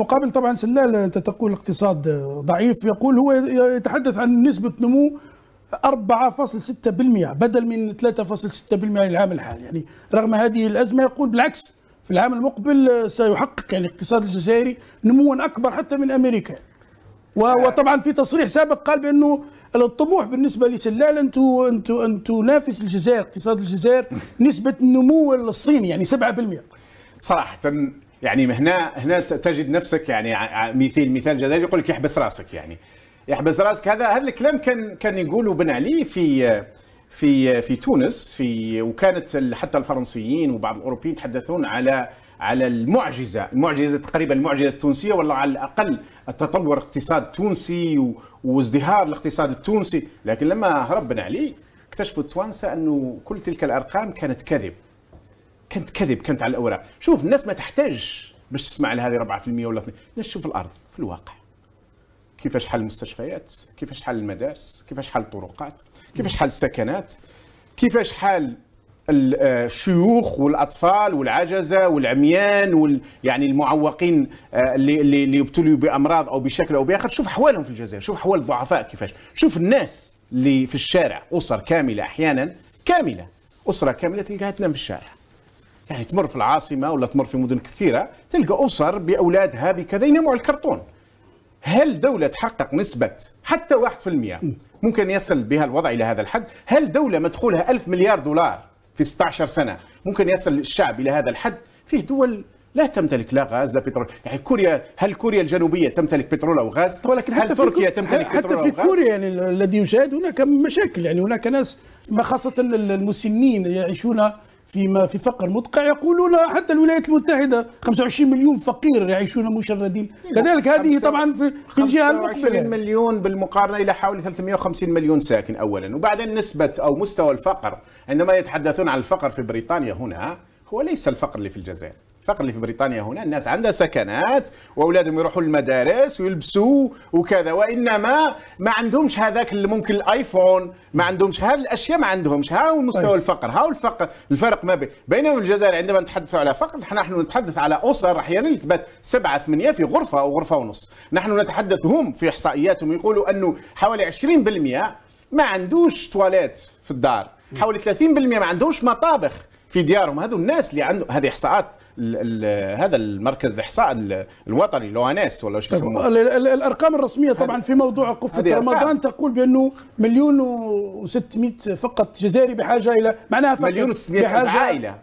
مقابل طبعا سلال أنت تقول الاقتصاد ضعيف يقول هو يتحدث عن نسبة نمو 4.6% بدل من 3.6% العام الحالي يعني رغم هذه الأزمة يقول بالعكس في العام المقبل سيحقق يعني الاقتصاد الجزائري نموا أكبر حتى من أمريكا وطبعا في تصريح سابق قال بانه الطموح بالنسبه لسلال ان انتو ان تنافس الجزائر اقتصاد الجزائر نسبه النمو الصيني يعني 7% صراحه يعني هنا هنا تجد نفسك يعني مثيل مثال جزائري يقول لك احبس راسك يعني احبس راسك هذا هذا الكلام كان كان يقولوا بن علي في في في تونس في وكانت حتى الفرنسيين وبعض الاوروبيين يتحدثون على على المعجزه، المعجزه تقريبا المعجزه التونسيه ولا على الاقل التطور اقتصاد تونسي وازدهار الاقتصاد التونسي، لكن لما هرب بن علي اكتشفوا التوانسه انه كل تلك الارقام كانت كذب. كانت كذب كانت على الاوراق شوف الناس ما تحتاجش باش تسمع لهذه 4% ولا 2% تشوف الارض في الواقع كيفاش حال المستشفيات كيفاش حال المدارس كيفاش حال الطرقات كيفاش حال السكنات كيفاش حال آه، الشيوخ والاطفال والعجزه والعميان وال يعني المعوقين آه، اللي اللي يبتلوا بامراض او بشكل او باخر شوف احوالهم في الجزائر شوف احوال الضعفاء كيفاش شوف الناس اللي في الشارع اسر كامله احيانا كامله اسره كامله تلقاها تنام في الشارع يعني تمر في العاصمه ولا تمر في مدن كثيره تلقى اسر باولادها بكذا ينموا على الكرتون هل دولة تحقق نسبة حتى 1% ممكن يصل بها الوضع إلى هذا الحد هل دولة مدخولها 1000 مليار دولار في 16 سنة ممكن يصل الشعب إلى هذا الحد فيه دول لا تمتلك لا غاز لا بترول يعني كوريا هل كوريا الجنوبية تمتلك بترول أو غاز طيب، ولكن هل حتى تركيا تمتلك بترول حتى في كوريا يعني الذي يشاهد هناك مشاكل يعني هناك ناس خاصة المسنين يعيشون فيما في فقر مدقع يقولون حتى الولايات المتحده 25 مليون فقير يعيشون مشردين كذلك هذه طبعا في الجهه المقبله يعني. مليون بالمقارنه الى حوالي 350 مليون ساكن اولا وبعدين نسبه او مستوى الفقر عندما يتحدثون عن الفقر في بريطانيا هنا هو ليس الفقر اللي في الجزائر الفقر اللي في بريطانيا هنا الناس عندها سكنات واولادهم يروحوا للمدارس ويلبسوا وكذا وانما ما عندهمش هذاك ممكن الايفون ما عندهمش هذه الاشياء ما عندهمش ها هو مستوى أيه. الفقر ها هو الفقر الفرق ما بين بينما الجزائر عندما نتحدث على فقر نحن نتحدث على اسر احيانا تبات سبعه ثمانيه في غرفه او غرفه ونص نحن نتحدث هم في احصائياتهم يقولوا انه حوالي 20% ما عندوش تواليت في الدار حوالي 30% ما عندهمش مطابخ في ديارهم هذو الناس اللي عنده هذه احصاءات هذا المركز الاحصاء الوطني لواناس ولا واش طيب، يسموه الارقام الرسميه طبعا في موضوع قفه رمضان تقول بانه مليون و600 فقط جزائري بحاجه الى معناها فقط مليون و600 عائله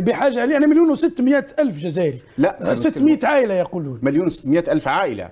بحاجه يعني مليون و600 الف جزائري لا 600 طيب، عائله يقولون مليون و600 الف عائله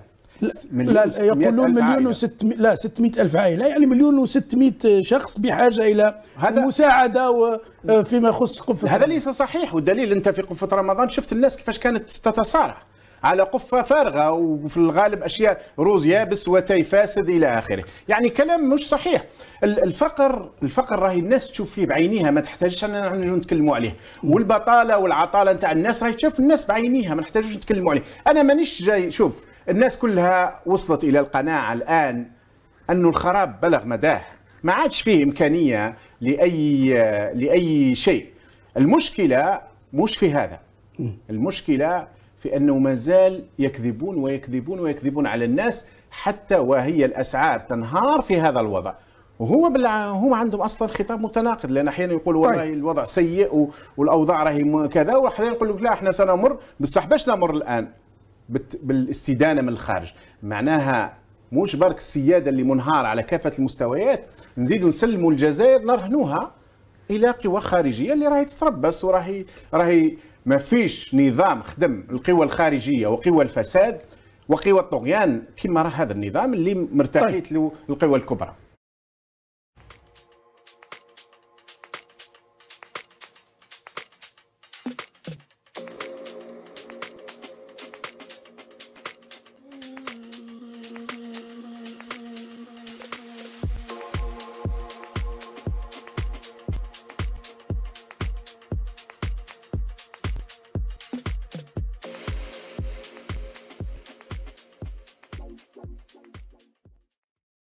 لا, لا يقولون مليون و600 لا 600 الف عائله يعني مليون و600 شخص بحاجه الى هذا مساعده آه، فيما يخص قفه هذا ليس صحيح والدليل انت في قفه رمضان شفت الناس كيفاش كانت تتصارع على قفة فارغة وفي الغالب أشياء روز يابس وتي فاسد إلى آخره يعني كلام مش صحيح الفقر الفقر راهي الناس تشوف فيه بعينيها ما تحتاجش أننا نتكلموا عليه والبطالة والعطالة نتاع الناس راهي تشوف الناس بعينيها ما نحتاجوش نتكلموا عليه أنا مانيش جاي شوف الناس كلها وصلت إلى القناعة الآن أن الخراب بلغ مداه ما عادش فيه إمكانية لأي, لأي شيء المشكلة مش في هذا المشكلة في أنه ما زال يكذبون ويكذبون ويكذبون على الناس حتى وهي الأسعار تنهار في هذا الوضع وهو بلع... هم عندهم اصلا خطاب متناقض لان احيانا يقولوا والله طيب. الوضع سيء و... والاوضاع راهي كذا واحيانا يقول لك لا احنا سنمر بصح باش نمر الان بالاستدانه من الخارج معناها مش برك السياده اللي منهاره على كافه المستويات نزيد نسلموا الجزائر نرهنوها الى قوى خارجيه اللي راهي تتربص وراهي راهي ما فيش نظام خدم القوى الخارجيه وقوى الفساد وقوى الطغيان كما راه هذا النظام اللي مرتاحيت طيب. له القوى الكبرى